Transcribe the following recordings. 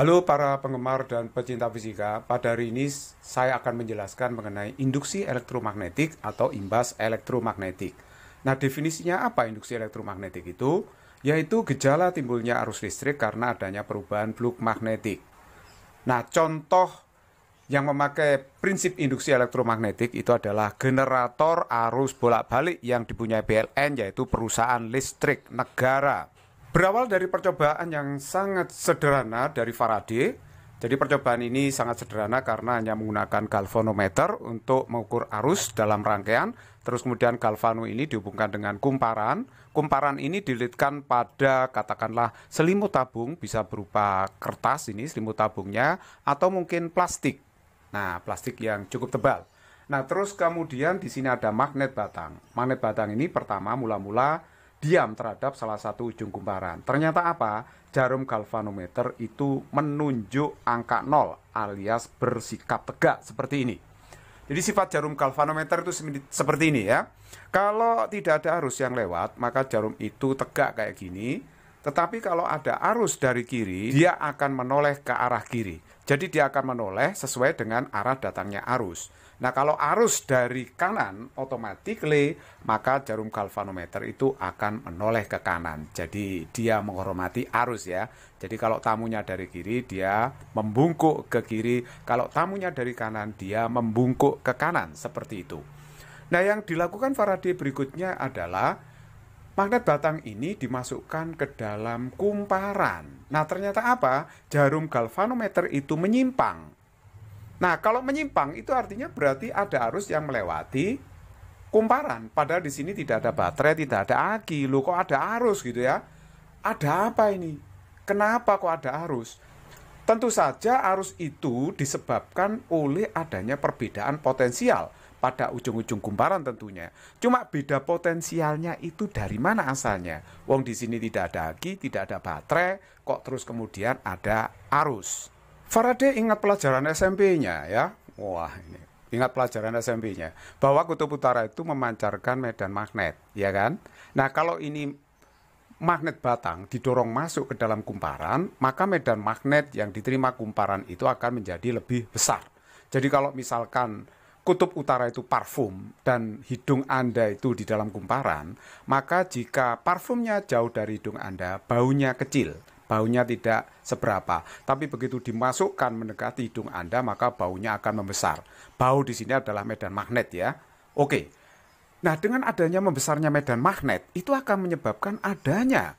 Halo para penggemar dan pecinta fisika, pada hari ini saya akan menjelaskan mengenai induksi elektromagnetik atau imbas elektromagnetik. Nah, definisinya apa induksi elektromagnetik itu? Yaitu gejala timbulnya arus listrik karena adanya perubahan fluk magnetik. Nah, contoh yang memakai prinsip induksi elektromagnetik itu adalah generator arus bolak-balik yang dipunyai PLN yaitu perusahaan listrik negara. Berawal dari percobaan yang sangat sederhana dari Faraday, jadi percobaan ini sangat sederhana karena hanya menggunakan galvanometer untuk mengukur arus dalam rangkaian, terus kemudian galvano ini dihubungkan dengan kumparan. Kumparan ini dililitkan pada katakanlah selimut tabung bisa berupa kertas ini selimut tabungnya atau mungkin plastik. Nah, plastik yang cukup tebal. Nah, terus kemudian di sini ada magnet batang. Magnet batang ini pertama mula-mula diam terhadap salah satu ujung kumparan. Ternyata apa? Jarum galvanometer itu menunjuk angka 0 alias bersikap tegak seperti ini. Jadi sifat jarum galvanometer itu seperti ini ya. Kalau tidak ada arus yang lewat, maka jarum itu tegak kayak gini tetapi kalau ada arus dari kiri, dia akan menoleh ke arah kiri. Jadi dia akan menoleh sesuai dengan arah datangnya arus. Nah, kalau arus dari kanan otomatis maka jarum galvanometer itu akan menoleh ke kanan. Jadi dia menghormati arus ya. Jadi kalau tamunya dari kiri dia membungkuk ke kiri, kalau tamunya dari kanan dia membungkuk ke kanan seperti itu. Nah, yang dilakukan Faraday berikutnya adalah Magnet batang ini dimasukkan ke dalam kumparan. Nah, ternyata apa? Jarum galvanometer itu menyimpang. Nah, kalau menyimpang itu artinya berarti ada arus yang melewati kumparan. Padahal di sini tidak ada baterai, tidak ada aki. Loh, kok ada arus gitu ya? Ada apa ini? Kenapa kok ada arus? Tentu saja arus itu disebabkan oleh adanya perbedaan potensial pada ujung-ujung kumparan tentunya. Cuma beda potensialnya itu dari mana asalnya. Wong di sini tidak ada aki, tidak ada baterai, kok terus kemudian ada arus. Faraday ingat pelajaran SMP-nya ya. Wah ini ingat pelajaran SMP-nya bahwa kutub utara itu memancarkan medan magnet, ya kan? Nah, kalau ini magnet batang didorong masuk ke dalam kumparan, maka medan magnet yang diterima kumparan itu akan menjadi lebih besar. Jadi kalau misalkan kutub utara itu parfum dan hidung Anda itu di dalam kumparan, maka jika parfumnya jauh dari hidung Anda, baunya kecil, baunya tidak seberapa. Tapi begitu dimasukkan mendekati hidung Anda, maka baunya akan membesar. Bau di sini adalah medan magnet ya. Oke. Nah, dengan adanya membesarnya medan magnet, itu akan menyebabkan adanya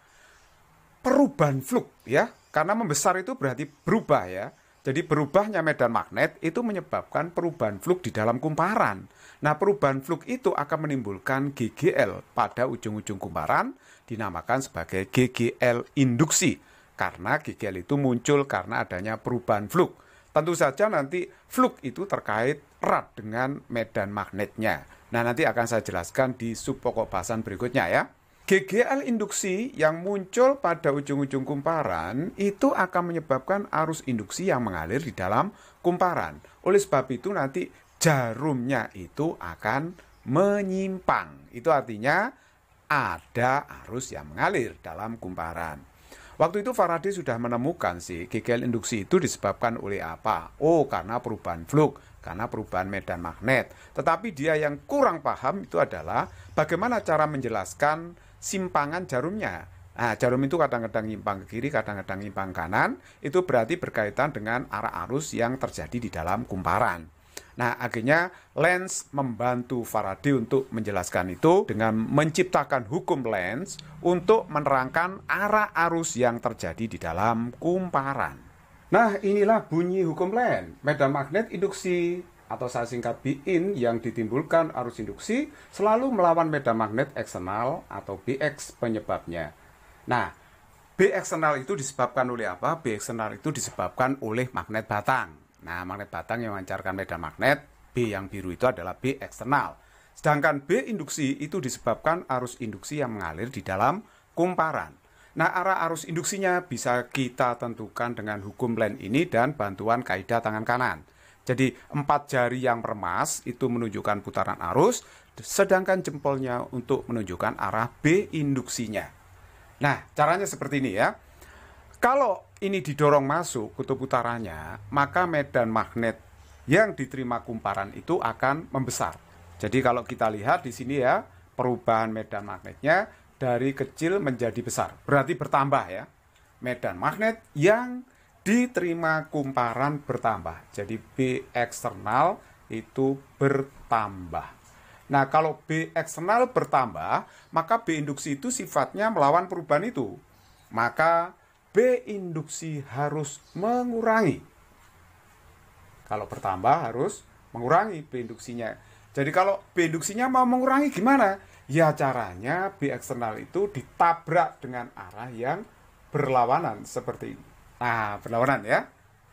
perubahan fluk ya. Karena membesar itu berarti berubah ya. Jadi berubahnya medan magnet itu menyebabkan perubahan fluk di dalam kumparan. Nah, perubahan fluk itu akan menimbulkan GGL pada ujung-ujung kumparan dinamakan sebagai GGL induksi karena GGL itu muncul karena adanya perubahan fluk. Tentu saja nanti fluk itu terkait erat dengan medan magnetnya. Nah, nanti akan saya jelaskan di sub pokok bahasan berikutnya ya. GGL induksi yang muncul pada ujung-ujung kumparan itu akan menyebabkan arus induksi yang mengalir di dalam kumparan. Oleh sebab itu nanti jarumnya itu akan menyimpang. Itu artinya ada arus yang mengalir dalam kumparan. Waktu itu Faraday sudah menemukan sih GGL induksi itu disebabkan oleh apa? Oh, karena perubahan fluk karena perubahan medan magnet. Tetapi dia yang kurang paham itu adalah bagaimana cara menjelaskan simpangan jarumnya. Nah, jarum itu kadang-kadang nyimpang ke kiri, kadang-kadang nyimpang kanan, itu berarti berkaitan dengan arah arus yang terjadi di dalam kumparan. Nah, akhirnya Lens membantu Faraday untuk menjelaskan itu dengan menciptakan hukum Lens untuk menerangkan arah arus yang terjadi di dalam kumparan. Nah, inilah bunyi hukum Lens, medan magnet induksi atau saya singkat BIN yang ditimbulkan arus induksi selalu melawan medan magnet eksternal atau BX penyebabnya. Nah, Bx eksternal itu disebabkan oleh apa? Bx eksternal itu disebabkan oleh magnet batang. Nah, magnet batang yang memancarkan medan magnet B yang biru itu adalah B eksternal. Sedangkan B induksi itu disebabkan arus induksi yang mengalir di dalam kumparan. Nah, arah arus induksinya bisa kita tentukan dengan hukum lenz ini dan bantuan kaidah tangan kanan. Jadi empat jari yang remas itu menunjukkan putaran arus, sedangkan jempolnya untuk menunjukkan arah B induksinya. Nah, caranya seperti ini ya. Kalau ini didorong masuk kutub putarannya, maka medan magnet yang diterima kumparan itu akan membesar. Jadi kalau kita lihat di sini ya, perubahan medan magnetnya dari kecil menjadi besar, berarti bertambah ya. Medan magnet yang diterima kumparan bertambah. Jadi B eksternal itu bertambah. Nah, kalau B eksternal bertambah, maka B induksi itu sifatnya melawan perubahan itu. Maka B induksi harus mengurangi. Kalau bertambah harus mengurangi B induksinya. Jadi kalau B induksinya mau mengurangi gimana? Ya caranya B eksternal itu ditabrak dengan arah yang berlawanan seperti ini. Nah, berlawanan ya.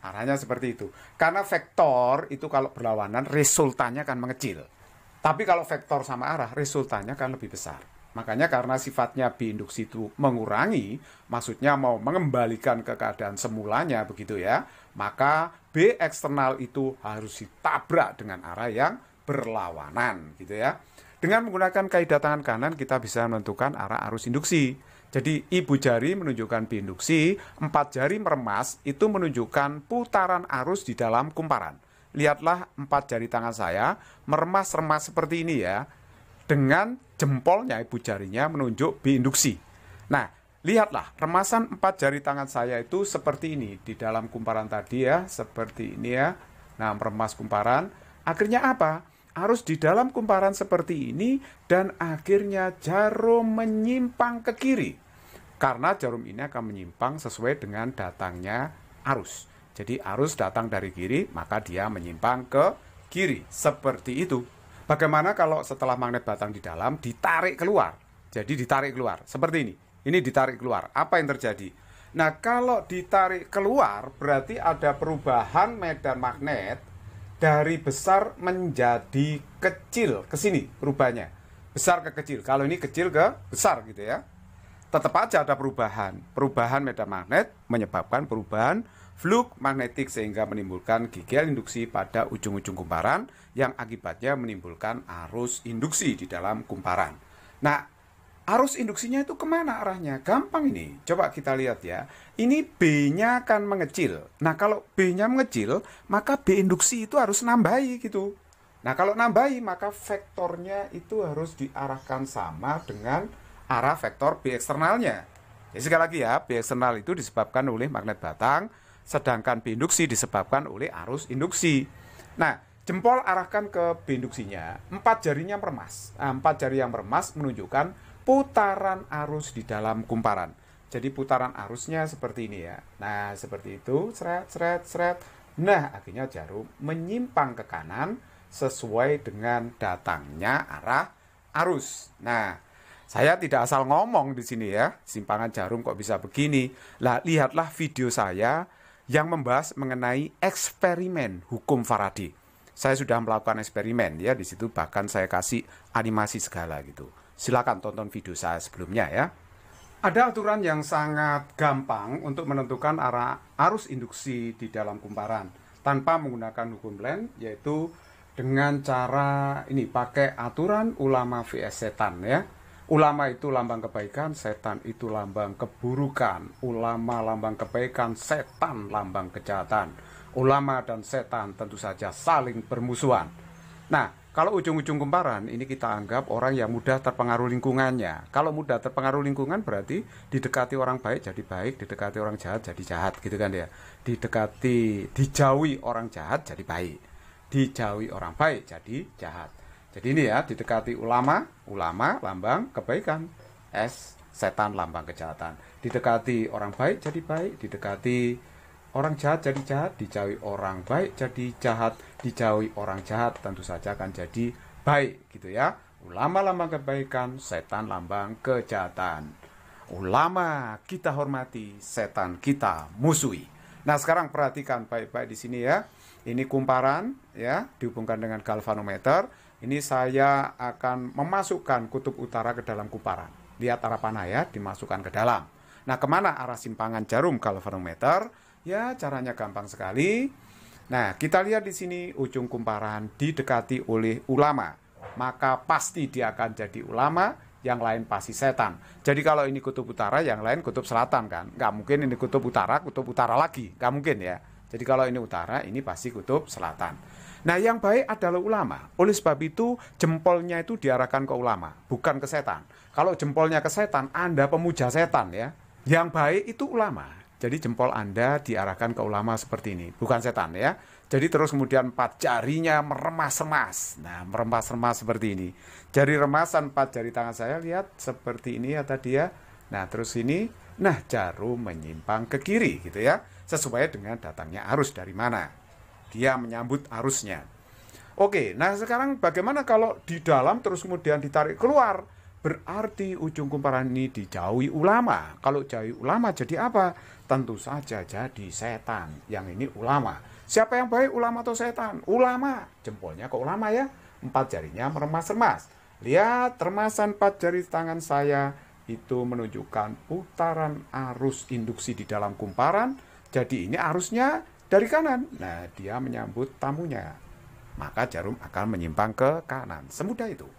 Arahnya seperti itu. Karena vektor itu kalau berlawanan resultannya akan mengecil. Tapi kalau vektor sama arah resultannya akan lebih besar. Makanya karena sifatnya induksi itu mengurangi, maksudnya mau mengembalikan ke keadaan semulanya begitu ya, maka B eksternal itu harus ditabrak dengan arah yang berlawanan gitu ya. Dengan menggunakan kaidah tangan kanan kita bisa menentukan arah arus induksi. Jadi ibu jari menunjukkan biinduksi, empat jari meremas itu menunjukkan putaran arus di dalam kumparan. Lihatlah empat jari tangan saya meremas-remas seperti ini ya. Dengan jempolnya ibu jarinya menunjuk biinduksi. Nah, lihatlah remasan empat jari tangan saya itu seperti ini di dalam kumparan tadi ya, seperti ini ya. Nah, meremas kumparan. Akhirnya apa? arus di dalam kumparan seperti ini dan akhirnya jarum menyimpang ke kiri. Karena jarum ini akan menyimpang sesuai dengan datangnya arus. Jadi arus datang dari kiri, maka dia menyimpang ke kiri. Seperti itu. Bagaimana kalau setelah magnet batang di dalam ditarik keluar? Jadi ditarik keluar, seperti ini. Ini ditarik keluar. Apa yang terjadi? Nah, kalau ditarik keluar berarti ada perubahan medan magnet dari besar menjadi kecil ke sini perubahannya besar ke kecil kalau ini kecil ke besar gitu ya tetap aja ada perubahan perubahan medan magnet menyebabkan perubahan fluk magnetik sehingga menimbulkan gigil induksi pada ujung-ujung kumparan yang akibatnya menimbulkan arus induksi di dalam kumparan nah arus induksinya itu kemana arahnya? Gampang ini. Coba kita lihat ya. Ini B-nya akan mengecil. Nah, kalau B-nya mengecil, maka B induksi itu harus nambahi gitu. Nah, kalau nambahi, maka vektornya itu harus diarahkan sama dengan arah vektor B eksternalnya. Jadi sekali lagi ya, B eksternal itu disebabkan oleh magnet batang, sedangkan B induksi disebabkan oleh arus induksi. Nah, jempol arahkan ke B induksinya, empat jarinya meremas. Nah, empat jari yang meremas menunjukkan putaran arus di dalam kumparan. Jadi putaran arusnya seperti ini ya. Nah, seperti itu, seret, seret, seret. Nah, akhirnya jarum menyimpang ke kanan sesuai dengan datangnya arah arus. Nah, saya tidak asal ngomong di sini ya. Simpangan jarum kok bisa begini? Lah, lihatlah video saya yang membahas mengenai eksperimen hukum Faraday. Saya sudah melakukan eksperimen ya di situ bahkan saya kasih animasi segala gitu silakan tonton video saya sebelumnya ya. Ada aturan yang sangat gampang untuk menentukan arah arus induksi di dalam kumparan tanpa menggunakan hukum blend yaitu dengan cara ini pakai aturan ulama vs setan ya. Ulama itu lambang kebaikan, setan itu lambang keburukan. Ulama lambang kebaikan, setan lambang kejahatan. Ulama dan setan tentu saja saling bermusuhan. Nah, kalau ujung-ujung kumparan ini kita anggap orang yang mudah terpengaruh lingkungannya. Kalau mudah terpengaruh lingkungan berarti didekati orang baik jadi baik, didekati orang jahat jadi jahat gitu kan ya. Didekati, dijauhi orang jahat jadi baik. Dijauhi orang baik jadi jahat. Jadi ini ya didekati ulama, ulama lambang kebaikan. S setan lambang kejahatan. Didekati orang baik jadi baik, didekati orang jahat jadi jahat dijauhi orang baik jadi jahat dijauhi orang jahat tentu saja akan jadi baik gitu ya ulama lambang kebaikan setan lambang kejahatan ulama kita hormati setan kita musuhi nah sekarang perhatikan baik-baik di sini ya ini kumparan ya dihubungkan dengan galvanometer ini saya akan memasukkan kutub utara ke dalam kumparan lihat arah panah ya dimasukkan ke dalam nah kemana arah simpangan jarum galvanometer Ya, caranya gampang sekali. Nah, kita lihat di sini ujung kumparan didekati oleh ulama, maka pasti dia akan jadi ulama, yang lain pasti setan. Jadi kalau ini kutub utara, yang lain kutub selatan kan. Nggak mungkin ini kutub utara, kutub utara lagi. Nggak mungkin ya. Jadi kalau ini utara, ini pasti kutub selatan. Nah, yang baik adalah ulama. Oleh sebab itu, jempolnya itu diarahkan ke ulama, bukan ke setan. Kalau jempolnya ke setan, Anda pemuja setan ya. Yang baik itu ulama. Jadi jempol Anda diarahkan ke ulama seperti ini, bukan setan ya. Jadi terus kemudian empat jarinya meremas-remas. Nah, meremas-remas seperti ini. Jari remasan empat jari tangan saya lihat seperti ini ya tadi ya. Nah, terus ini nah jarum menyimpang ke kiri gitu ya, sesuai dengan datangnya arus dari mana. Dia menyambut arusnya. Oke, nah sekarang bagaimana kalau di dalam terus kemudian ditarik keluar? Berarti ujung kumparan ini dijauhi ulama. Kalau jauhi ulama jadi apa? tentu saja jadi setan. Yang ini ulama. Siapa yang baik, ulama atau setan? Ulama. Jempolnya kok ulama ya. Empat jarinya meremas-remas. Lihat remasan empat jari tangan saya itu menunjukkan putaran arus induksi di dalam kumparan. Jadi ini arusnya dari kanan. Nah, dia menyambut tamunya. Maka jarum akan menyimpang ke kanan. Semudah itu.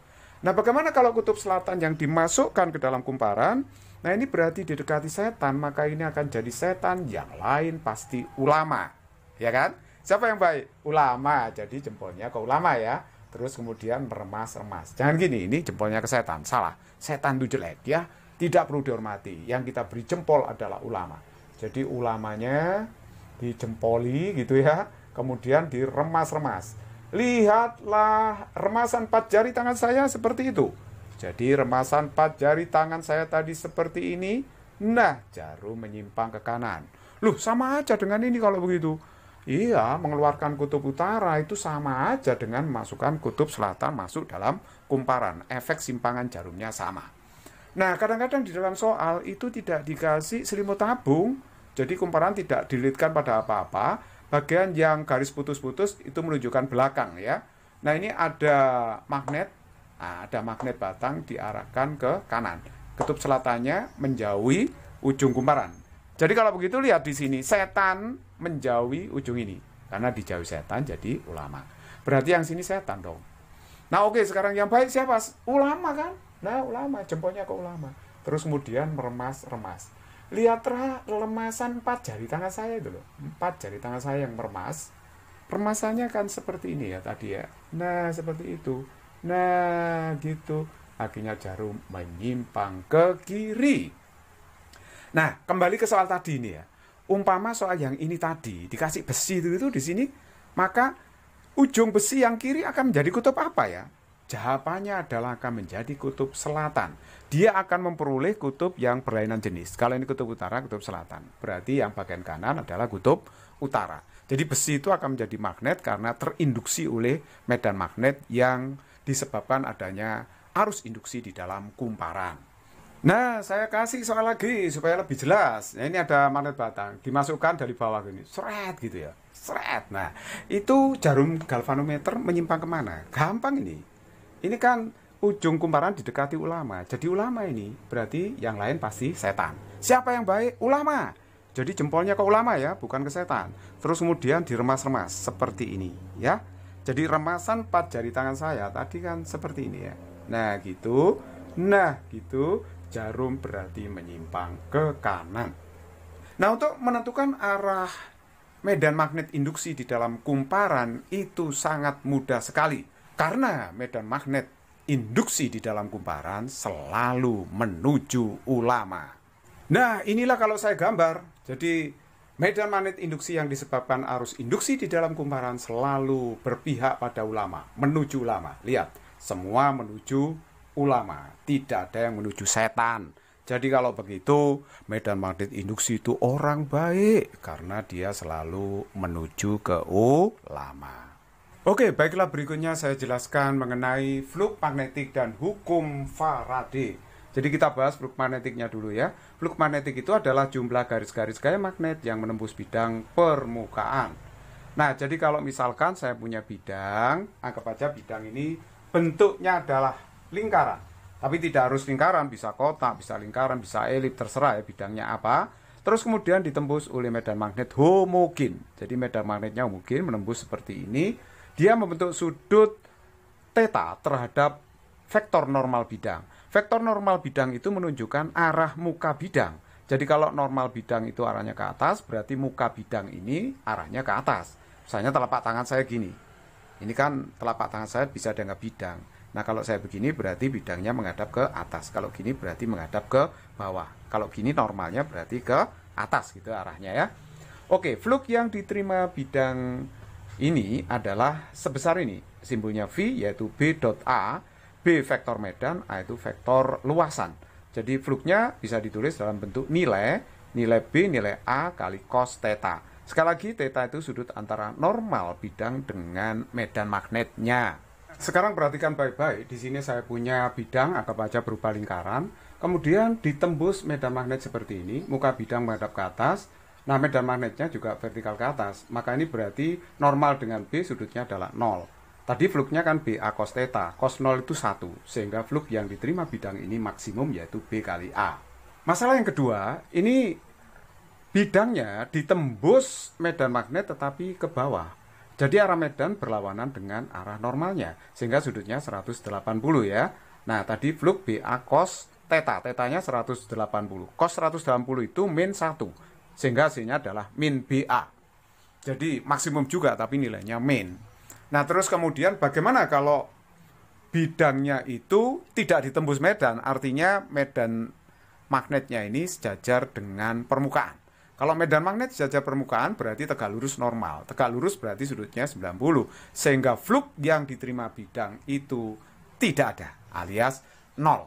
Nah, bagaimana kalau kutub selatan yang dimasukkan ke dalam kumparan Nah ini berarti didekati setan, maka ini akan jadi setan yang lain pasti ulama. Ya kan? Siapa yang baik? Ulama. Jadi jempolnya ke ulama ya. Terus kemudian meremas-remas. Jangan gini, ini jempolnya ke setan. Salah. Setan itu jelek ya. Tidak perlu dihormati. Yang kita beri jempol adalah ulama. Jadi ulamanya dijempoli gitu ya. Kemudian diremas-remas. Lihatlah remasan empat jari tangan saya seperti itu jadi remasan empat jari tangan saya tadi seperti ini. Nah, jarum menyimpang ke kanan. Loh, sama aja dengan ini kalau begitu. Iya, mengeluarkan kutub utara itu sama aja dengan masukkan kutub selatan masuk dalam kumparan. Efek simpangan jarumnya sama. Nah, kadang-kadang di dalam soal itu tidak dikasih selimut tabung, jadi kumparan tidak dililitkan pada apa-apa. Bagian yang garis putus-putus itu menunjukkan belakang ya. Nah, ini ada magnet Nah, ada magnet batang diarahkan ke kanan. Ketup selatannya menjauhi ujung kumparan. Jadi kalau begitu lihat di sini, setan menjauhi ujung ini. Karena dijauhi setan jadi ulama. Berarti yang sini setan dong. Nah oke, sekarang yang baik siapa? Ulama kan? Nah ulama, jempolnya ke ulama. Terus kemudian meremas-remas. Lihat lemasan empat jari tangan saya itu loh. Empat jari tangan saya yang meremas. Remasannya kan seperti ini ya tadi ya. Nah seperti itu. Nah, gitu. Akhirnya jarum menyimpang ke kiri. Nah, kembali ke soal tadi ini ya. Umpama soal yang ini tadi dikasih besi itu, itu di sini, maka ujung besi yang kiri akan menjadi kutub apa ya? Jawabannya adalah akan menjadi kutub selatan. Dia akan memperoleh kutub yang berlainan jenis. Kalau ini kutub utara, kutub selatan. Berarti yang bagian kanan adalah kutub utara. Jadi besi itu akan menjadi magnet karena terinduksi oleh medan magnet yang disebabkan adanya arus induksi di dalam kumparan. Nah, saya kasih soal lagi supaya lebih jelas. Nah, ini ada magnet batang, dimasukkan dari bawah ini, seret gitu ya, seret. Nah, itu jarum galvanometer menyimpang kemana? Gampang ini. Ini kan ujung kumparan didekati ulama. Jadi ulama ini berarti yang lain pasti setan. Siapa yang baik? Ulama. Jadi jempolnya ke ulama ya, bukan ke setan. Terus kemudian diremas-remas seperti ini ya. Jadi remasan empat jari tangan saya tadi kan seperti ini ya. Nah, gitu. Nah, gitu. Jarum berarti menyimpang ke kanan. Nah, untuk menentukan arah medan magnet induksi di dalam kumparan itu sangat mudah sekali. Karena medan magnet induksi di dalam kumparan selalu menuju ulama. Nah, inilah kalau saya gambar. Jadi Medan magnet induksi yang disebabkan arus induksi di dalam kumparan selalu berpihak pada ulama, menuju ulama. Lihat, semua menuju ulama, tidak ada yang menuju setan. Jadi kalau begitu, medan magnet induksi itu orang baik karena dia selalu menuju ke ulama. Oke, baiklah berikutnya saya jelaskan mengenai fluk magnetik dan hukum Faraday. Jadi kita bahas fluk magnetiknya dulu ya. Fluk magnetik itu adalah jumlah garis-garis gaya magnet yang menembus bidang permukaan. Nah, jadi kalau misalkan saya punya bidang, anggap aja bidang ini bentuknya adalah lingkaran. Tapi tidak harus lingkaran, bisa kotak, bisa lingkaran, bisa elip, terserah ya bidangnya apa. Terus kemudian ditembus oleh medan magnet homogen. Jadi medan magnetnya homogen menembus seperti ini. Dia membentuk sudut teta terhadap vektor normal bidang. Vektor normal bidang itu menunjukkan arah muka bidang. Jadi kalau normal bidang itu arahnya ke atas, berarti muka bidang ini arahnya ke atas. Misalnya telapak tangan saya gini. Ini kan telapak tangan saya bisa dianggap bidang. Nah kalau saya begini berarti bidangnya menghadap ke atas. Kalau gini berarti menghadap ke bawah. Kalau gini normalnya berarti ke atas gitu arahnya ya. Oke, fluk yang diterima bidang ini adalah sebesar ini. Simbolnya V yaitu B.A B vektor medan, A itu vektor luasan. Jadi fluknya bisa ditulis dalam bentuk nilai, nilai B, nilai A kali cos theta. Sekali lagi, theta itu sudut antara normal bidang dengan medan magnetnya. Sekarang perhatikan baik-baik, di sini saya punya bidang, anggap aja berupa lingkaran. Kemudian ditembus medan magnet seperti ini, muka bidang menghadap ke atas, Nah, medan magnetnya juga vertikal ke atas, maka ini berarti normal dengan B sudutnya adalah 0. Tadi fluknya kan BA cos theta, cos 0 itu 1, sehingga fluk yang diterima bidang ini maksimum yaitu B kali A. Masalah yang kedua, ini bidangnya ditembus medan magnet tetapi ke bawah. Jadi arah medan berlawanan dengan arah normalnya, sehingga sudutnya 180 ya. Nah, tadi fluk BA cos theta, tetanya 180. Cos 180 itu min 1, sehingga hasilnya adalah min BA. Jadi maksimum juga tapi nilainya min. Nah, terus kemudian bagaimana kalau bidangnya itu tidak ditembus medan, artinya medan magnetnya ini sejajar dengan permukaan. Kalau medan magnet sejajar permukaan berarti tegak lurus normal. Tegak lurus berarti sudutnya 90. Sehingga fluk yang diterima bidang itu tidak ada alias nol.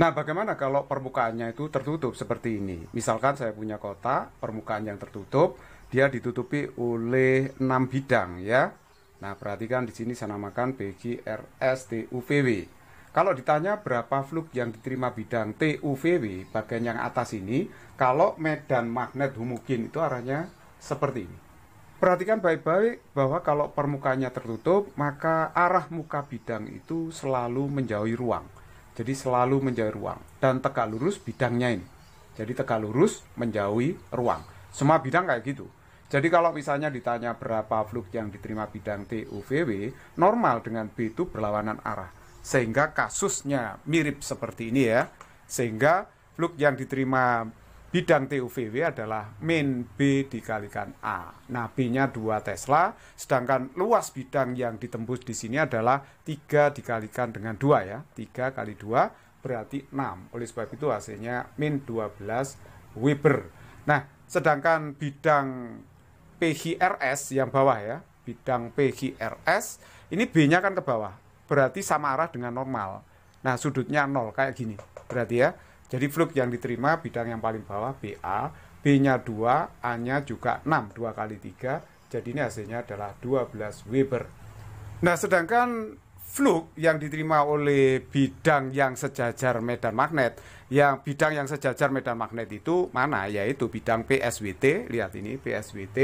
Nah, bagaimana kalau permukaannya itu tertutup seperti ini? Misalkan saya punya kotak, permukaan yang tertutup, dia ditutupi oleh 6 bidang ya. Nah, perhatikan di sini saya namakan BGRSTUVW. Kalau ditanya berapa fluk yang diterima bidang TUVW bagian yang atas ini, kalau medan magnet homogen itu arahnya seperti ini. Perhatikan baik-baik bahwa kalau permukaannya tertutup, maka arah muka bidang itu selalu menjauhi ruang. Jadi selalu menjauhi ruang dan tegak lurus bidangnya ini. Jadi tegak lurus menjauhi ruang. Semua bidang kayak gitu. Jadi kalau misalnya ditanya berapa fluk yang diterima bidang TUVW, normal dengan B itu berlawanan arah. Sehingga kasusnya mirip seperti ini ya. Sehingga fluk yang diterima bidang TUVW adalah min B dikalikan A. Nah, B-nya 2 Tesla, sedangkan luas bidang yang ditembus di sini adalah 3 dikalikan dengan 2 ya. 3 kali 2 berarti 6. Oleh sebab itu hasilnya min 12 Weber. Nah, sedangkan bidang PGRS yang bawah ya, bidang PGRS, ini B-nya kan ke bawah. Berarti sama arah dengan normal. Nah, sudutnya 0 kayak gini. Berarti ya. Jadi fluk yang diterima bidang yang paling bawah BA, B-nya 2, A-nya juga 6, 2 kali 3. Jadi ini hasilnya adalah 12 Weber. Nah, sedangkan Fluk yang diterima oleh bidang yang sejajar medan magnet yang bidang yang sejajar medan magnet itu mana yaitu bidang PSWT lihat ini PSWT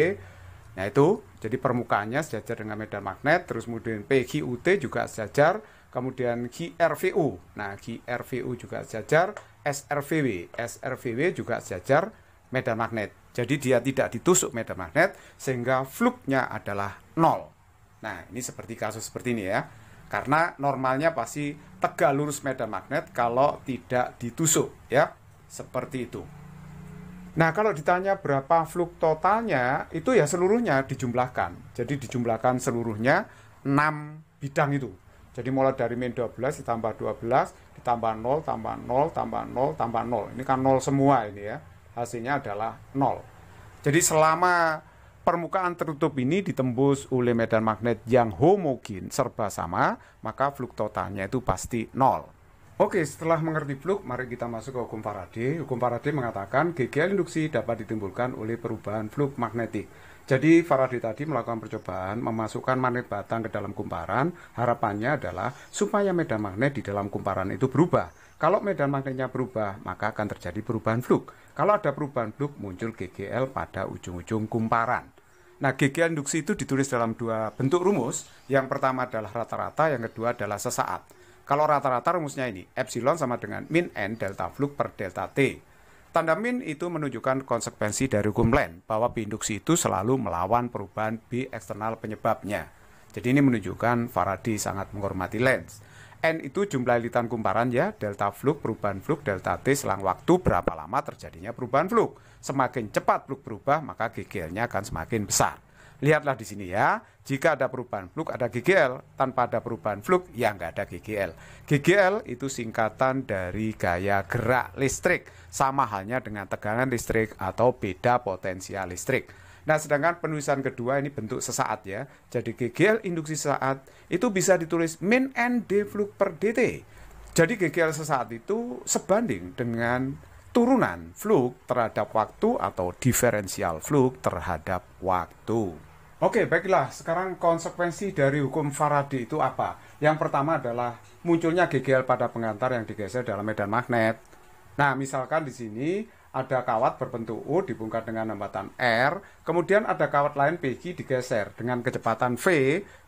nah itu jadi permukaannya sejajar dengan medan magnet terus kemudian PQUT juga sejajar kemudian GRVU nah GRVU juga sejajar SRVW SRVW juga sejajar medan magnet jadi dia tidak ditusuk medan magnet sehingga fluknya adalah nol nah ini seperti kasus seperti ini ya karena normalnya pasti tegak lurus medan magnet kalau tidak ditusuk ya seperti itu. Nah, kalau ditanya berapa fluk totalnya, itu ya seluruhnya dijumlahkan. Jadi dijumlahkan seluruhnya 6 bidang itu. Jadi mulai dari min 12 ditambah 12, ditambah 0, tambah 0, tambah 0, tambah 0. Ini kan 0 semua ini ya. Hasilnya adalah 0. Jadi selama permukaan tertutup ini ditembus oleh medan magnet yang homogen serba sama, maka fluk totalnya itu pasti nol. Oke, setelah mengerti fluk, mari kita masuk ke hukum Faraday. Hukum Faraday mengatakan GGL induksi dapat ditimbulkan oleh perubahan fluk magnetik. Jadi Faraday tadi melakukan percobaan memasukkan magnet batang ke dalam kumparan. Harapannya adalah supaya medan magnet di dalam kumparan itu berubah. Kalau medan magnetnya berubah, maka akan terjadi perubahan fluk. Kalau ada perubahan blok muncul GGL pada ujung-ujung kumparan. Nah, GGL induksi itu ditulis dalam dua bentuk rumus. Yang pertama adalah rata-rata, yang kedua adalah sesaat. Kalau rata-rata rumusnya ini, epsilon sama dengan min n delta fluk per delta t. Tanda min itu menunjukkan konsekuensi dari hukum lenz, bahwa B induksi itu selalu melawan perubahan B eksternal penyebabnya. Jadi ini menunjukkan Faraday sangat menghormati Lenz. N itu jumlah lilitan kumparan ya, delta fluk, perubahan fluk, delta T selang waktu berapa lama terjadinya perubahan fluk. Semakin cepat fluk berubah, maka GGL-nya akan semakin besar. Lihatlah di sini ya, jika ada perubahan fluk ada GGL, tanpa ada perubahan fluk ya nggak ada GGL. GGL itu singkatan dari gaya gerak listrik, sama halnya dengan tegangan listrik atau beda potensial listrik. Nah, sedangkan penulisan kedua ini bentuk sesaat ya. Jadi GGL induksi sesaat itu bisa ditulis min n d flux per dt. Jadi GGL sesaat itu sebanding dengan turunan flux terhadap waktu atau diferensial flux terhadap waktu. Oke, baiklah. Sekarang konsekuensi dari hukum Faraday itu apa? Yang pertama adalah munculnya GGL pada pengantar yang digeser dalam medan magnet. Nah, misalkan di sini ada kawat berbentuk U dibongkar dengan hambatan R, kemudian ada kawat lain PG digeser dengan kecepatan V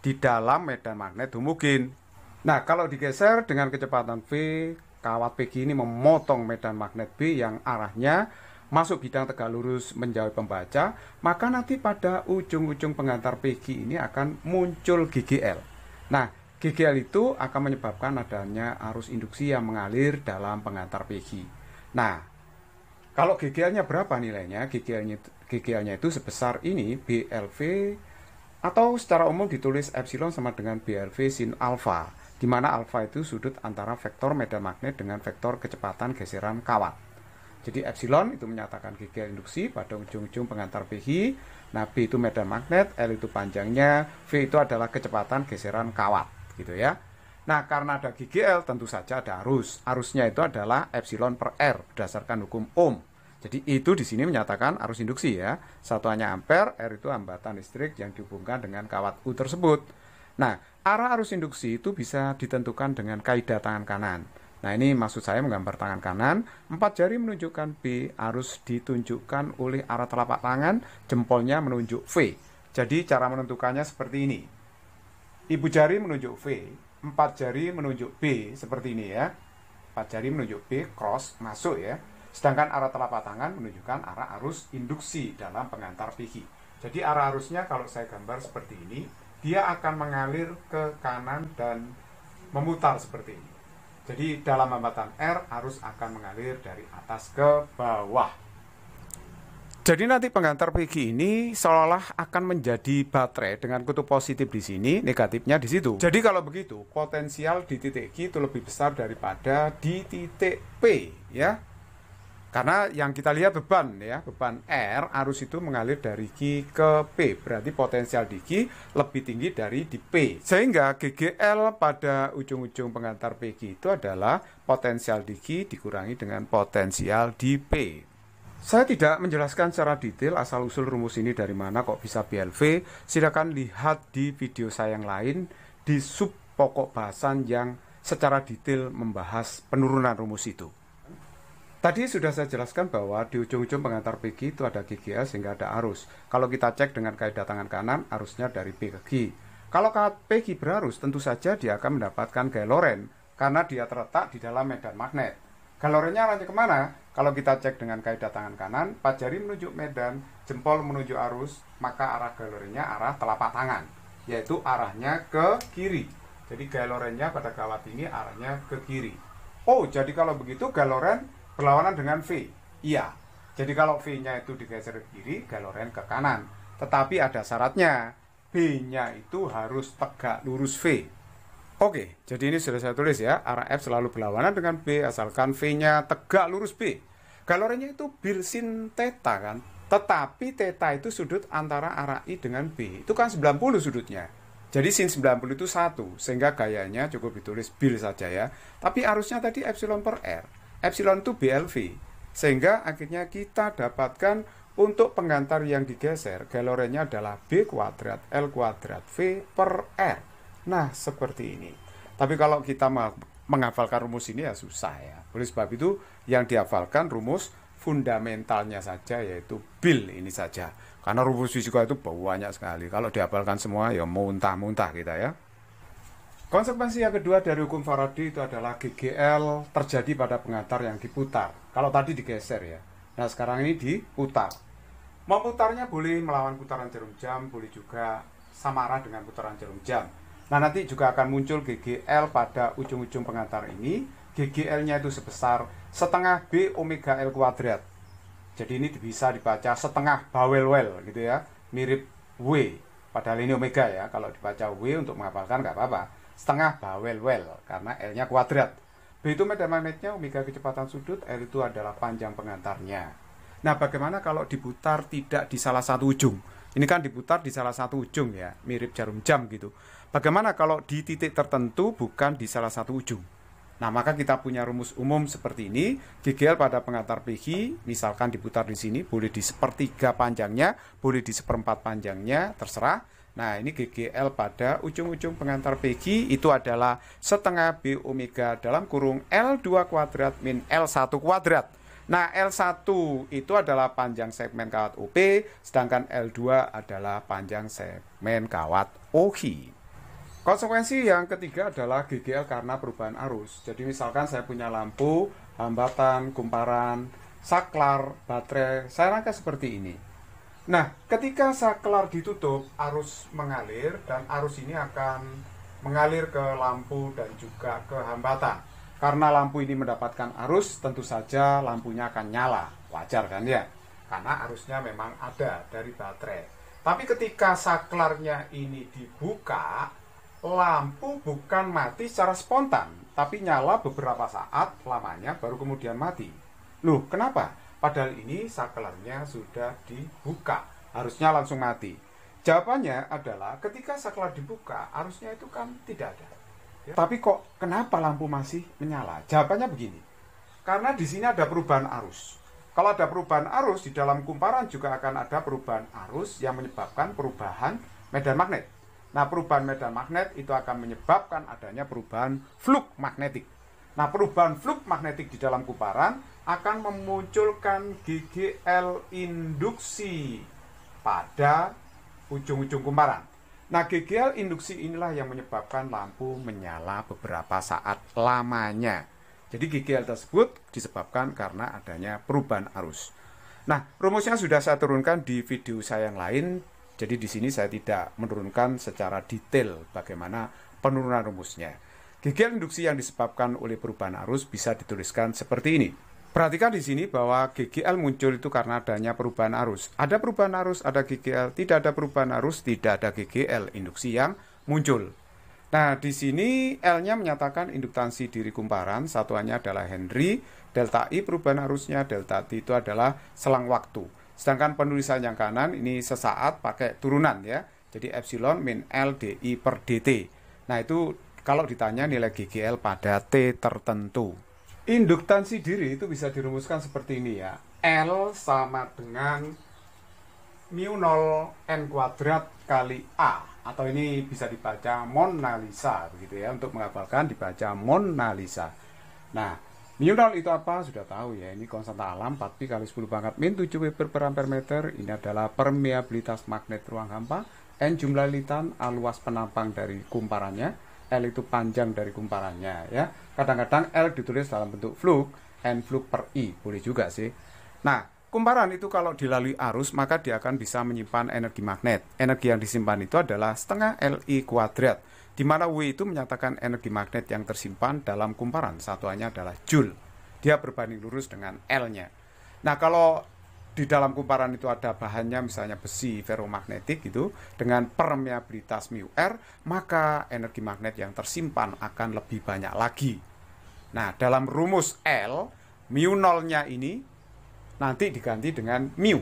di dalam medan magnet homogen. Nah, kalau digeser dengan kecepatan V, kawat PG ini memotong medan magnet B yang arahnya masuk bidang tegak lurus menjauhi pembaca, maka nanti pada ujung-ujung pengantar PG ini akan muncul GGL. Nah, GGL itu akan menyebabkan adanya arus induksi yang mengalir dalam pengantar PG. Nah, kalau GGL-nya berapa nilainya? GGL-nya GGL-nya itu sebesar ini BLV atau secara umum ditulis epsilon sama dengan BLV sin alfa, di mana alfa itu sudut antara vektor medan magnet dengan vektor kecepatan geseran kawat. Jadi epsilon itu menyatakan GGL induksi pada ujung-ujung pengantar PH. Nah, B itu medan magnet, L itu panjangnya, V itu adalah kecepatan geseran kawat, gitu ya. Nah, karena ada GGL tentu saja ada arus. Arusnya itu adalah epsilon per R berdasarkan hukum Ohm. Jadi itu di sini menyatakan arus induksi ya. Satuannya ampere, R itu hambatan listrik yang dihubungkan dengan kawat U tersebut. Nah, arah arus induksi itu bisa ditentukan dengan kaidah tangan kanan. Nah, ini maksud saya menggambar tangan kanan, empat jari menunjukkan B, arus ditunjukkan oleh arah telapak tangan, jempolnya menunjuk V. Jadi cara menentukannya seperti ini. Ibu jari menunjuk V, empat jari menunjuk B seperti ini ya. Empat jari menunjuk B cross masuk ya. Sedangkan arah telapak tangan menunjukkan arah arus induksi dalam pengantar pihi. Jadi arah arusnya kalau saya gambar seperti ini, dia akan mengalir ke kanan dan memutar seperti ini. Jadi dalam hambatan R arus akan mengalir dari atas ke bawah. Jadi nanti pengantar PG ini seolah olah akan menjadi baterai dengan kutub positif di sini, negatifnya di situ. Jadi kalau begitu, potensial di titik G itu lebih besar daripada di titik P, ya. Karena yang kita lihat beban ya, beban R arus itu mengalir dari G ke P, berarti potensial di G lebih tinggi dari di P. Sehingga GGL pada ujung-ujung pengantar PG itu adalah potensial di G dikurangi dengan potensial di P. Saya tidak menjelaskan secara detail asal-usul rumus ini dari mana kok bisa BLV. Silakan lihat di video saya yang lain di sub pokok bahasan yang secara detail membahas penurunan rumus itu. Tadi sudah saya jelaskan bahwa di ujung-ujung pengantar PG itu ada GGS sehingga ada arus. Kalau kita cek dengan kaidah tangan kanan, arusnya dari P ke G. Kalau PG berarus, tentu saja dia akan mendapatkan galoren karena dia terletak di dalam medan magnet. Galorennya lanjut kemana? Kalau kita cek dengan kaidah tangan kanan, empat jari menunjuk medan, jempol menuju arus, maka arah galorenya arah telapak tangan, yaitu arahnya ke kiri. Jadi galorennya pada kawat ini arahnya ke kiri. Oh, jadi kalau begitu galoren berlawanan dengan V. Iya. Jadi kalau V-nya itu digeser ke kiri, galoren ke kanan. Tetapi ada syaratnya. B-nya itu harus tegak lurus V. Oke, jadi ini sudah saya tulis ya. Arah F selalu berlawanan dengan B asalkan V-nya tegak lurus B. Kalorinya itu birsin theta kan. Tetapi theta itu sudut antara arah I dengan B. Itu kan 90 sudutnya. Jadi sin 90 itu 1, sehingga gayanya cukup ditulis bil saja ya. Tapi arusnya tadi epsilon per R. Epsilon itu BLV. Sehingga akhirnya kita dapatkan untuk pengantar yang digeser, galorinya adalah B kuadrat L kuadrat V per R Nah, seperti ini. Tapi kalau kita menghafalkan rumus ini ya susah ya. Oleh sebab itu yang dihafalkan rumus fundamentalnya saja yaitu bill ini saja. Karena rumus fisika itu banyak sekali. Kalau dihafalkan semua ya muntah-muntah kita ya. Konsekuensi yang kedua dari hukum Faraday itu adalah GGL terjadi pada pengantar yang diputar. Kalau tadi digeser ya. Nah, sekarang ini diputar. Memutarnya boleh melawan putaran jarum jam, boleh juga samara dengan putaran jarum jam Nah nanti juga akan muncul GGL pada ujung-ujung pengantar ini. GGL-nya itu sebesar setengah B omega L kuadrat. Jadi ini bisa dibaca setengah bawel well gitu ya, mirip W. Padahal ini omega ya, kalau dibaca W untuk menghafalkan nggak apa-apa. Setengah bawel well karena L-nya kuadrat. B itu magnet-magnetnya omega kecepatan sudut, L itu adalah panjang pengantarnya. Nah bagaimana kalau diputar tidak di salah satu ujung? Ini kan diputar di salah satu ujung ya, mirip jarum jam gitu. Bagaimana kalau di titik tertentu bukan di salah satu ujung? Nah, maka kita punya rumus umum seperti ini. GGL pada pengantar PG, misalkan diputar di sini, boleh di sepertiga panjangnya, boleh di seperempat panjangnya, terserah. Nah, ini GGL pada ujung-ujung pengantar PG itu adalah setengah B omega dalam kurung L2 kuadrat min L1 kuadrat. Nah, L1 itu adalah panjang segmen kawat OP, sedangkan L2 adalah panjang segmen kawat OHI. Konsekuensi yang ketiga adalah GGL karena perubahan arus. Jadi misalkan saya punya lampu, hambatan, kumparan, saklar, baterai, saya rangka seperti ini. Nah, ketika saklar ditutup, arus mengalir dan arus ini akan mengalir ke lampu dan juga ke hambatan. Karena lampu ini mendapatkan arus, tentu saja lampunya akan nyala. Wajar kan ya? Karena arusnya memang ada dari baterai. Tapi ketika saklarnya ini dibuka, lampu bukan mati secara spontan, tapi nyala beberapa saat lamanya baru kemudian mati. Loh, kenapa? Padahal ini saklarnya sudah dibuka, harusnya langsung mati. Jawabannya adalah ketika saklar dibuka, arusnya itu kan tidak ada. Ya. Tapi kok kenapa lampu masih menyala? Jawabannya begini. Karena di sini ada perubahan arus. Kalau ada perubahan arus di dalam kumparan juga akan ada perubahan arus yang menyebabkan perubahan medan magnet. Nah, perubahan medan magnet itu akan menyebabkan adanya perubahan fluk magnetik. Nah, perubahan fluk magnetik di dalam kuparan akan memunculkan GGL induksi pada ujung-ujung kumparan. Nah, GGL induksi inilah yang menyebabkan lampu menyala beberapa saat lamanya. Jadi GGL tersebut disebabkan karena adanya perubahan arus. Nah, rumusnya sudah saya turunkan di video saya yang lain jadi di sini saya tidak menurunkan secara detail bagaimana penurunan rumusnya. Gigian induksi yang disebabkan oleh perubahan arus bisa dituliskan seperti ini. Perhatikan di sini bahwa GGL muncul itu karena adanya perubahan arus. Ada perubahan arus, ada GGL, tidak ada perubahan arus, tidak ada GGL induksi yang muncul. Nah, di sini L-nya menyatakan induktansi diri kumparan, satuannya adalah Henry, delta I perubahan arusnya, delta T itu adalah selang waktu. Sedangkan penulisan yang kanan ini sesaat pakai turunan ya. Jadi epsilon min L DI per DT. Nah itu kalau ditanya nilai GGL pada T tertentu. Induktansi diri itu bisa dirumuskan seperti ini ya. L sama dengan mu 0 n kuadrat kali a atau ini bisa dibaca Mona Lisa begitu ya untuk menghafalkan dibaca Mona Lisa. Nah, Mineral itu apa? Sudah tahu ya, ini konstanta alam 4pi kali 10 pangkat min 7 Weber per ampere meter. Ini adalah permeabilitas magnet ruang hampa. N jumlah litan, A luas penampang dari kumparannya. L itu panjang dari kumparannya ya. Kadang-kadang L ditulis dalam bentuk flux, N flux per I. Boleh juga sih. Nah, kumparan itu kalau dilalui arus maka dia akan bisa menyimpan energi magnet. Energi yang disimpan itu adalah setengah LI kuadrat di mana W itu menyatakan energi magnet yang tersimpan dalam kumparan satuannya adalah Joule. Dia berbanding lurus dengan L-nya. Nah, kalau di dalam kumparan itu ada bahannya misalnya besi ferromagnetik gitu dengan permeabilitas mu r maka energi magnet yang tersimpan akan lebih banyak lagi. Nah, dalam rumus L mu nolnya ini nanti diganti dengan mu.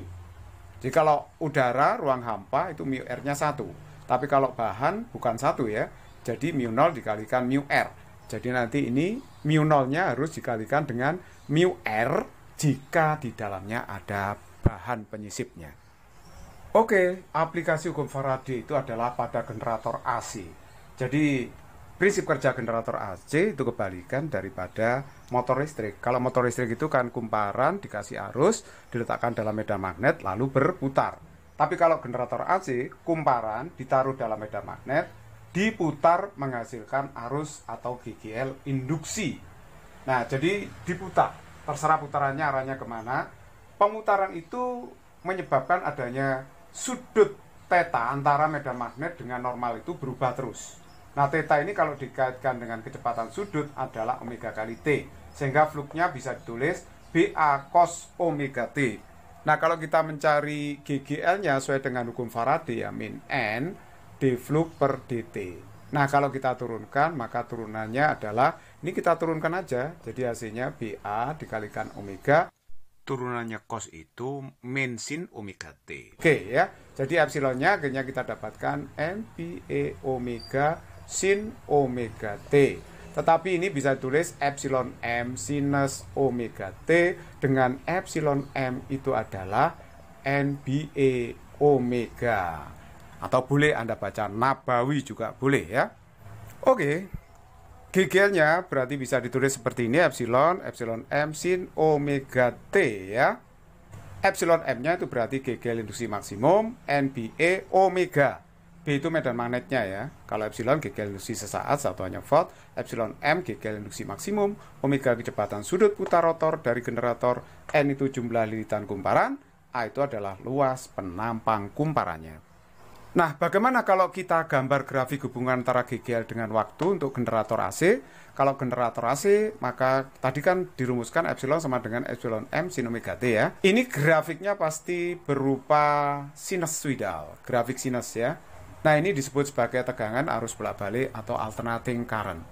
Jadi kalau udara ruang hampa itu mu r-nya satu. Tapi kalau bahan bukan satu ya, jadi mu 0 dikalikan mu r. Jadi nanti ini mu 0-nya harus dikalikan dengan mu r jika di dalamnya ada bahan penyisipnya. Oke, aplikasi hukum Faraday itu adalah pada generator AC. Jadi prinsip kerja generator AC itu kebalikan daripada motor listrik. Kalau motor listrik itu kan kumparan dikasih arus, diletakkan dalam medan magnet lalu berputar. Tapi kalau generator AC, kumparan ditaruh dalam medan magnet, diputar menghasilkan arus atau GGL induksi. Nah, jadi diputar, terserah putarannya arahnya kemana. Pemutaran itu menyebabkan adanya sudut teta antara medan magnet dengan normal itu berubah terus. Nah, teta ini kalau dikaitkan dengan kecepatan sudut adalah omega kali T. Sehingga fluknya bisa ditulis BA cos omega T. Nah, kalau kita mencari GGL-nya sesuai dengan hukum Faraday ya min N dflu per dt. Nah, kalau kita turunkan, maka turunannya adalah, ini kita turunkan aja, jadi hasilnya BA dikalikan omega. Turunannya cos itu min sin omega T. Oke ya, jadi epsilonnya akhirnya kita dapatkan MPA omega sin omega T. Tetapi ini bisa tulis epsilon M sinus omega T dengan epsilon M itu adalah NBA omega atau boleh Anda baca Nabawi juga boleh ya. Oke. nya berarti bisa ditulis seperti ini epsilon epsilon m sin omega t ya. Epsilon m-nya itu berarti ggl induksi maksimum, NBA omega. B itu medan magnetnya ya. Kalau epsilon ggl induksi sesaat satuannya volt, epsilon m ggl induksi maksimum, omega kecepatan sudut putar rotor dari generator, n itu jumlah lilitan kumparan, a itu adalah luas penampang kumparannya. Nah, bagaimana kalau kita gambar grafik hubungan antara GGL dengan waktu untuk generator AC? Kalau generator AC, maka tadi kan dirumuskan epsilon sama dengan epsilon m sin omega t ya. Ini grafiknya pasti berupa sinusoidal, grafik sinus ya. Nah, ini disebut sebagai tegangan arus bolak-balik atau alternating current.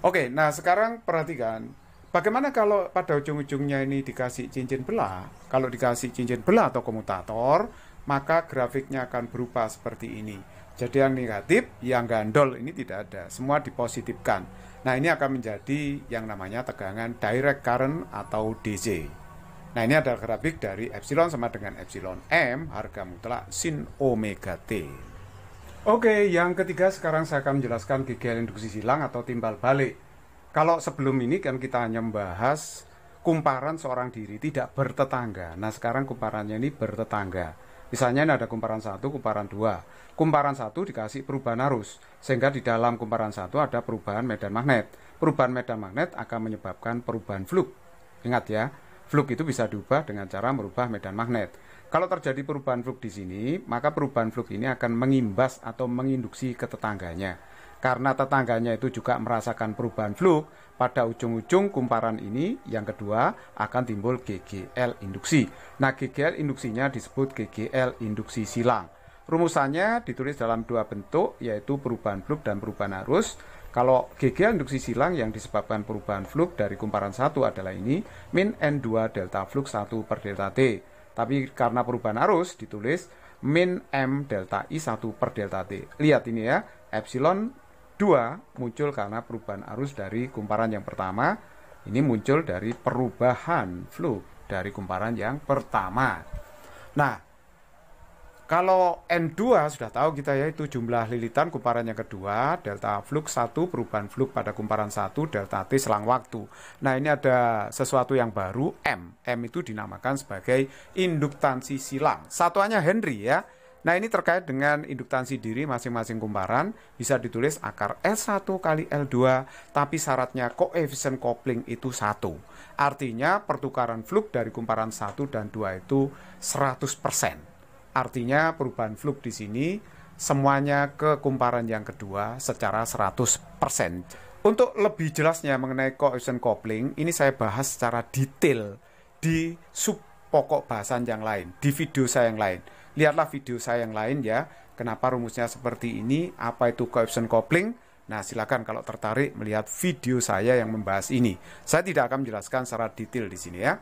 Oke, nah sekarang perhatikan Bagaimana kalau pada ujung-ujungnya ini dikasih cincin belah? Kalau dikasih cincin belah atau komutator, maka grafiknya akan berupa seperti ini. Jadi yang negatif, yang gandol ini tidak ada, semua dipositifkan. Nah ini akan menjadi yang namanya tegangan direct current atau DC. Nah ini adalah grafik dari epsilon sama dengan epsilon M, harga mutlak sin omega T. Oke, yang ketiga sekarang saya akan menjelaskan GGL induksi silang atau timbal balik. Kalau sebelum ini kan kita hanya membahas kumparan seorang diri tidak bertetangga. Nah sekarang kumparannya ini bertetangga. Misalnya ini ada kumparan 1, kumparan 2. Kumparan 1 dikasih perubahan arus, sehingga di dalam kumparan 1 ada perubahan medan magnet. Perubahan medan magnet akan menyebabkan perubahan fluk. Ingat ya, fluk itu bisa diubah dengan cara merubah medan magnet. Kalau terjadi perubahan fluk di sini, maka perubahan fluk ini akan mengimbas atau menginduksi ke tetangganya. Karena tetangganya itu juga merasakan perubahan flu, pada ujung-ujung kumparan ini yang kedua akan timbul GGL induksi. Nah, GGL induksinya disebut GGL induksi silang. Rumusannya ditulis dalam dua bentuk yaitu perubahan flu dan perubahan arus. Kalau GGL induksi silang yang disebabkan perubahan flu dari kumparan 1 adalah ini, min N2 delta flu 1 per delta T. Tapi karena perubahan arus ditulis min M delta I1 per delta T. Lihat ini ya, epsilon kedua muncul karena perubahan arus dari kumparan yang pertama. Ini muncul dari perubahan flu dari kumparan yang pertama. Nah, kalau N2 sudah tahu kita ya itu jumlah lilitan kumparan yang kedua, delta flux 1 perubahan flux pada kumparan 1 delta T selang waktu. Nah, ini ada sesuatu yang baru M. M itu dinamakan sebagai induktansi silang. Satuannya Henry ya. Nah ini terkait dengan induktansi diri masing-masing kumparan bisa ditulis akar S1 kali L2 tapi syaratnya koefisien kopling itu satu Artinya pertukaran fluk dari kumparan 1 dan 2 itu 100%. Artinya perubahan fluk di sini semuanya ke kumparan yang kedua secara 100%. Untuk lebih jelasnya mengenai koefisien kopling ini saya bahas secara detail di sub pokok bahasan yang lain, di video saya yang lain lihatlah video saya yang lain ya. Kenapa rumusnya seperti ini? Apa itu coefficient coupling? Nah, silakan kalau tertarik melihat video saya yang membahas ini. Saya tidak akan menjelaskan secara detail di sini ya.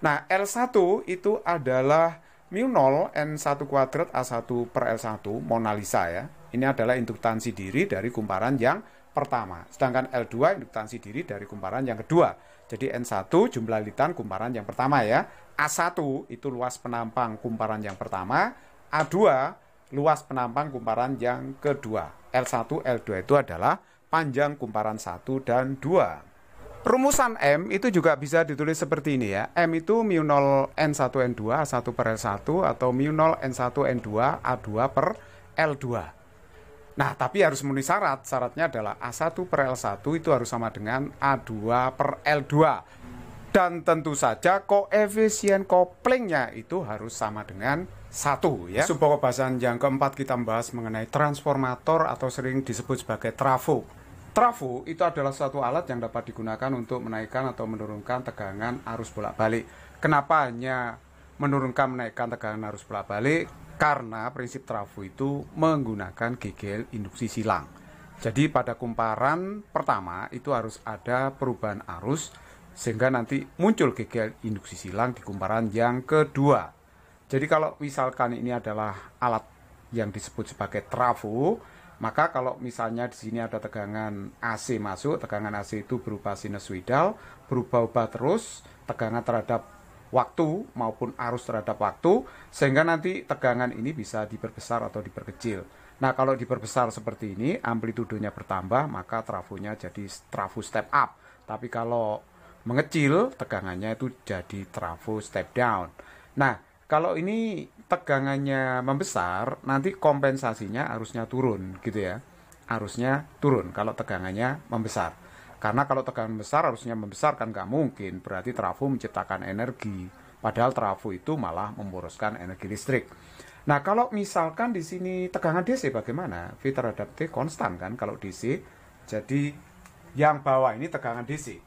Nah, L1 itu adalah mu 0 N1 kuadrat A1 per L1 Mona Lisa ya. Ini adalah induktansi diri dari kumparan yang pertama. Sedangkan L2 induktansi diri dari kumparan yang kedua. Jadi N1 jumlah litan kumparan yang pertama ya. A1 itu luas penampang kumparan yang pertama, A2 luas penampang kumparan yang kedua. L1, L2 itu adalah panjang kumparan 1 dan 2. Rumusan M itu juga bisa ditulis seperti ini ya. M itu mu 0 N1 N2 A1 per L1 atau mu 0 N1 N2 A2 per L2. Nah, tapi harus memenuhi syarat. Syaratnya adalah A1 per L1 itu harus sama dengan A2 per L2. Dan tentu saja koefisien koplingnya itu harus sama dengan satu ya. Sebuah pembahasan yang keempat kita membahas mengenai transformator atau sering disebut sebagai trafo. Trafo itu adalah suatu alat yang dapat digunakan untuk menaikkan atau menurunkan tegangan arus bolak-balik. Kenapa hanya menurunkan menaikkan tegangan arus bolak-balik? karena prinsip trafo itu menggunakan gegel induksi silang. Jadi pada kumparan pertama itu harus ada perubahan arus sehingga nanti muncul gegel induksi silang di kumparan yang kedua. Jadi kalau misalkan ini adalah alat yang disebut sebagai trafo, maka kalau misalnya di sini ada tegangan AC masuk, tegangan AC itu berupa sinusoidal, berubah-ubah terus, tegangan terhadap waktu maupun arus terhadap waktu sehingga nanti tegangan ini bisa diperbesar atau diperkecil. Nah, kalau diperbesar seperti ini, amplitudonya bertambah, maka trafonya jadi trafo step up. Tapi kalau mengecil, tegangannya itu jadi trafo step down. Nah, kalau ini tegangannya membesar, nanti kompensasinya arusnya turun gitu ya. Arusnya turun kalau tegangannya membesar. Karena kalau tegangan besar harusnya membesarkan nggak mungkin, berarti trafo menciptakan energi. Padahal trafo itu malah memboroskan energi listrik. Nah kalau misalkan di sini tegangan DC bagaimana? V terhadap T konstan kan kalau DC. Jadi yang bawah ini tegangan DC.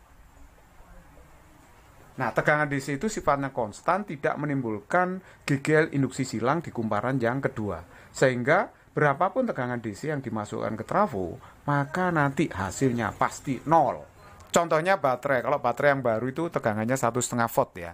Nah, tegangan DC itu sifatnya konstan, tidak menimbulkan gigel induksi silang di kumparan yang kedua. Sehingga berapapun tegangan DC yang dimasukkan ke trafo, maka nanti hasilnya pasti nol. Contohnya baterai, kalau baterai yang baru itu tegangannya satu setengah volt ya.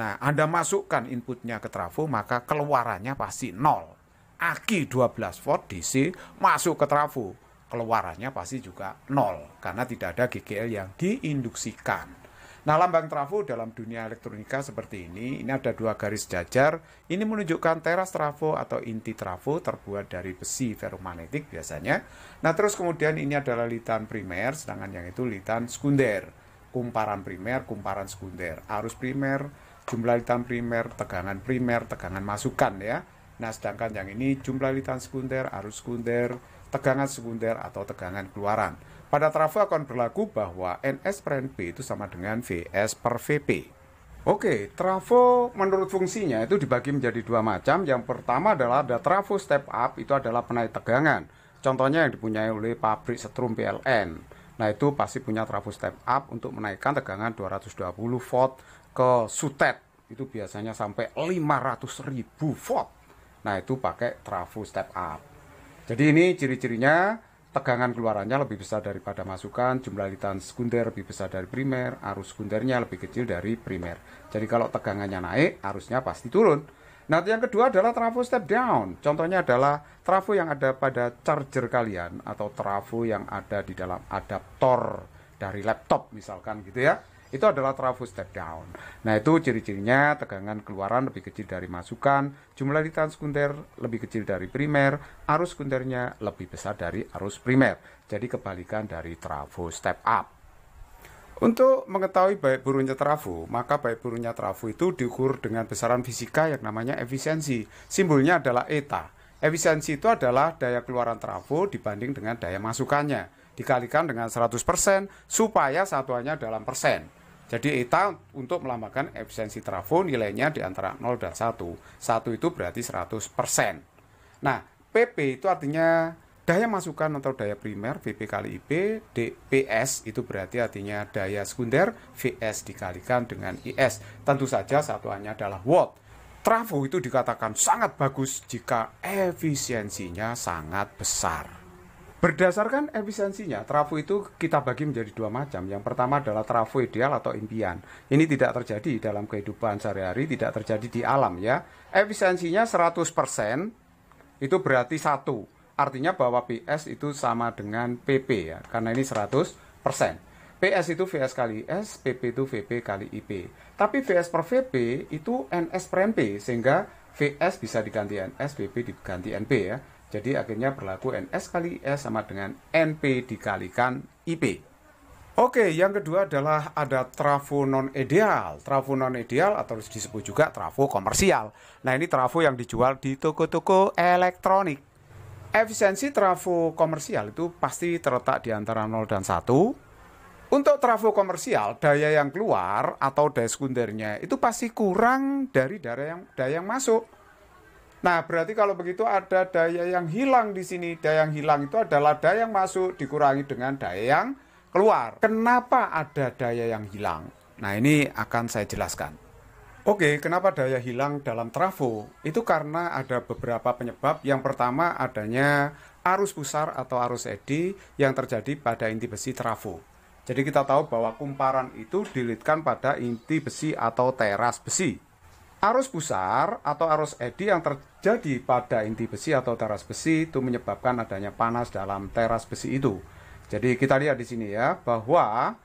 Nah, Anda masukkan inputnya ke trafo, maka keluarannya pasti nol. Aki 12 volt DC masuk ke trafo, keluarannya pasti juga nol karena tidak ada GGL yang diinduksikan. Nah, lambang trafo dalam dunia elektronika seperti ini, ini ada dua garis jajar. Ini menunjukkan teras trafo atau inti trafo terbuat dari besi ferromagnetik biasanya. Nah, terus kemudian ini adalah litan primer, sedangkan yang itu litan sekunder. Kumparan primer, kumparan sekunder. Arus primer, jumlah litan primer, tegangan primer, tegangan masukan ya. Nah, sedangkan yang ini jumlah litan sekunder, arus sekunder, tegangan sekunder atau tegangan keluaran. Pada trafo akan berlaku bahwa NS per NP itu sama dengan VS per VP. Oke, trafo menurut fungsinya itu dibagi menjadi dua macam. Yang pertama adalah ada trafo step up, itu adalah penaik tegangan. Contohnya yang dipunyai oleh pabrik setrum PLN. Nah itu pasti punya trafo step up untuk menaikkan tegangan 220 volt ke sutet. Itu biasanya sampai 500 ribu volt. Nah itu pakai trafo step up. Jadi ini ciri-cirinya tegangan keluarannya lebih besar daripada masukan, jumlah lilitan sekunder lebih besar dari primer, arus sekundernya lebih kecil dari primer. Jadi kalau tegangannya naik, arusnya pasti turun. Nah, yang kedua adalah trafo step down. Contohnya adalah trafo yang ada pada charger kalian atau trafo yang ada di dalam adaptor dari laptop misalkan gitu ya itu adalah trafo step down. Nah, itu ciri-cirinya tegangan keluaran lebih kecil dari masukan, jumlah litan sekunder lebih kecil dari primer, arus sekundernya lebih besar dari arus primer. Jadi kebalikan dari trafo step up. Untuk mengetahui baik buruknya trafo, maka baik buruknya trafo itu diukur dengan besaran fisika yang namanya efisiensi. Simbolnya adalah eta. Efisiensi itu adalah daya keluaran trafo dibanding dengan daya masukannya. Dikalikan dengan 100% supaya satuannya dalam persen. Jadi eta untuk melambangkan efisiensi trafo nilainya di antara 0 dan 1. 1 itu berarti 100%. Nah, PP itu artinya daya masukan atau daya primer VP kali IP, DPS itu berarti artinya daya sekunder, VS dikalikan dengan IS. Tentu saja satuannya adalah watt. Trafo itu dikatakan sangat bagus jika efisiensinya sangat besar. Berdasarkan efisiensinya, trafo itu kita bagi menjadi dua macam. Yang pertama adalah trafo ideal atau impian. Ini tidak terjadi dalam kehidupan sehari-hari, tidak terjadi di alam ya. Efisiensinya 100% itu berarti satu. Artinya bahwa PS itu sama dengan PP ya, karena ini 100%. PS itu VS kali S, PP itu VP kali IP. Tapi VS per VP itu NS per NP, sehingga VS bisa diganti NS, VP diganti NP ya. Jadi akhirnya berlaku NS kali S sama dengan NP dikalikan IP. Oke, yang kedua adalah ada trafo non ideal. Trafo non ideal atau disebut juga trafo komersial. Nah, ini trafo yang dijual di toko-toko elektronik. Efisiensi trafo komersial itu pasti terletak di antara 0 dan 1. Untuk trafo komersial, daya yang keluar atau daya sekundernya itu pasti kurang dari daya yang daya yang masuk. Nah, berarti kalau begitu ada daya yang hilang di sini. Daya yang hilang itu adalah daya yang masuk dikurangi dengan daya yang keluar. Kenapa ada daya yang hilang? Nah, ini akan saya jelaskan. Oke, kenapa daya hilang dalam trafo? Itu karena ada beberapa penyebab. Yang pertama adanya arus pusar atau arus eddy yang terjadi pada inti besi trafo. Jadi kita tahu bahwa kumparan itu dililitkan pada inti besi atau teras besi. Arus pusar atau arus eddy yang terjadi pada inti besi atau teras besi itu menyebabkan adanya panas dalam teras besi itu. Jadi kita lihat di sini ya bahwa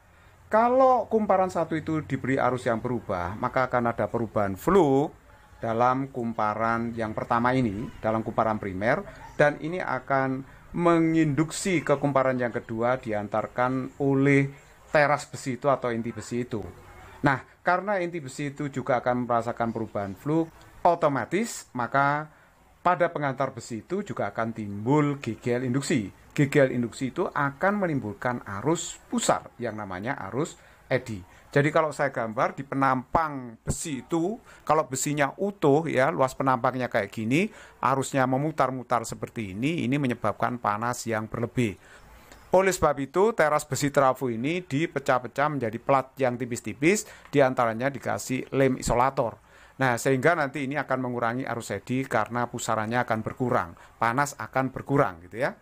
kalau kumparan satu itu diberi arus yang berubah, maka akan ada perubahan flu dalam kumparan yang pertama ini, dalam kumparan primer dan ini akan menginduksi ke kumparan yang kedua diantarkan oleh teras besi itu atau inti besi itu. Nah, karena inti besi itu juga akan merasakan perubahan flu, otomatis maka pada pengantar besi itu juga akan timbul GGL induksi. GGL induksi itu akan menimbulkan arus pusar yang namanya arus eddy. Jadi kalau saya gambar di penampang besi itu, kalau besinya utuh ya, luas penampangnya kayak gini, arusnya memutar-mutar seperti ini, ini menyebabkan panas yang berlebih. Oleh sebab itu, teras besi trafo ini dipecah-pecah menjadi plat yang tipis-tipis, diantaranya dikasih lem isolator. Nah, sehingga nanti ini akan mengurangi arus eddy karena pusarannya akan berkurang, panas akan berkurang gitu ya.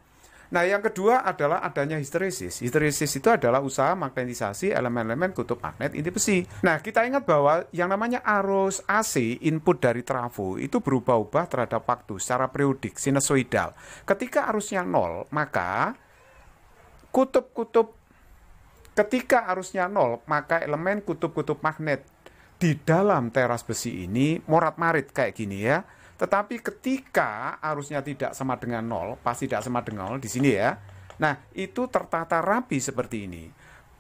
Nah, yang kedua adalah adanya histeresis. Histeresis itu adalah usaha magnetisasi elemen-elemen kutub magnet inti besi. Nah, kita ingat bahwa yang namanya arus AC input dari trafo itu berubah-ubah terhadap waktu secara periodik, sinusoidal. Ketika arusnya nol, maka kutub-kutub ketika arusnya nol, maka elemen kutub-kutub magnet di dalam teras besi ini morat-marit kayak gini ya. Tetapi ketika arusnya tidak sama dengan nol, pasti tidak sama dengan nol di sini ya. Nah, itu tertata rapi seperti ini.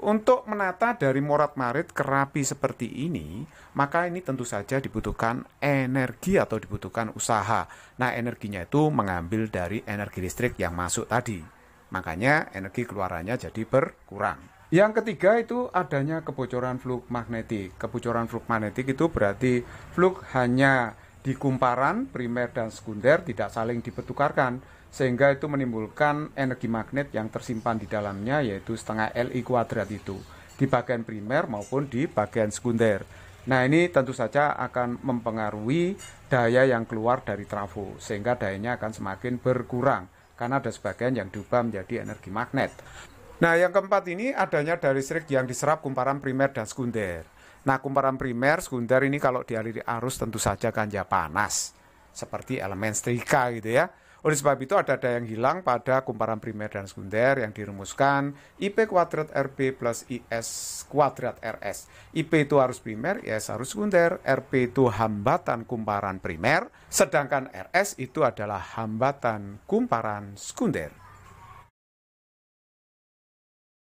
Untuk menata dari morat-marit ke rapi seperti ini, maka ini tentu saja dibutuhkan energi atau dibutuhkan usaha. Nah, energinya itu mengambil dari energi listrik yang masuk tadi. Makanya energi keluarannya jadi berkurang. Yang ketiga itu adanya kebocoran fluk magnetik. Kebocoran fluk magnetik itu berarti fluk hanya di kumparan primer dan sekunder tidak saling dipertukarkan sehingga itu menimbulkan energi magnet yang tersimpan di dalamnya yaitu setengah Li kuadrat itu di bagian primer maupun di bagian sekunder. Nah ini tentu saja akan mempengaruhi daya yang keluar dari trafo sehingga dayanya akan semakin berkurang karena ada sebagian yang diubah menjadi energi magnet. Nah, yang keempat ini adanya dari listrik yang diserap kumparan primer dan sekunder. Nah, kumparan primer, sekunder ini kalau dialiri arus tentu saja ganja panas, seperti elemen setrika gitu ya. Oleh sebab itu ada daya yang hilang pada kumparan primer dan sekunder yang dirumuskan IP kuadrat Rp plus IS kuadrat RS. IP itu arus primer, IS arus sekunder, Rp itu hambatan kumparan primer, Sedangkan RS itu adalah hambatan kumparan sekunder.